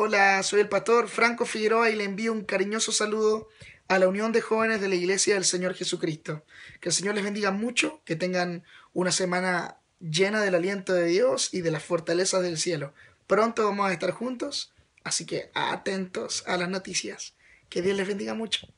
Hola, soy el pastor Franco Figueroa y le envío un cariñoso saludo a la Unión de Jóvenes de la Iglesia del Señor Jesucristo. Que el Señor les bendiga mucho, que tengan una semana llena del aliento de Dios y de las fortalezas del cielo. Pronto vamos a estar juntos, así que atentos a las noticias. Que Dios les bendiga mucho.